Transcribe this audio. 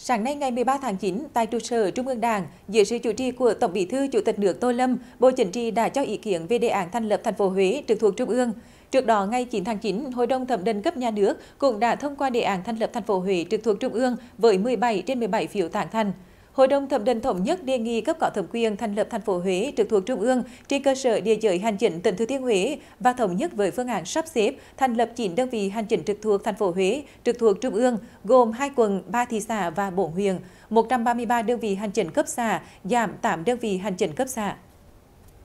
Sáng nay ngày 13 tháng 9, tại trụ sở Trung ương Đảng, dưới sự chủ trì của Tổng Bí thư Chủ tịch nước Tô Lâm, Bộ Chính trị đã cho ý kiến về đề án thành lập thành phố Huế trực thuộc Trung ương. Trước đó, ngày 9 tháng 9, Hội đồng thẩm định cấp nhà nước cũng đã thông qua đề án thành lập thành phố Huế trực thuộc Trung ương với 17 trên 17 phiếu tán thành. Hội đồng thẩm định thống nhất đề nghị cấp có thẩm quyền thành lập thành phố Huế trực thuộc Trung ương trên cơ sở địa giới hành chính tỉnh Thừa Thiên Huế và thống nhất với phương án sắp xếp thành lập 9 đơn vị hành chính trực thuộc thành phố Huế trực thuộc Trung ương gồm 2 quận, 3 thị xã và 4 huyện, 133 đơn vị hành chính cấp xã, giảm 8 đơn vị hành chính cấp xã.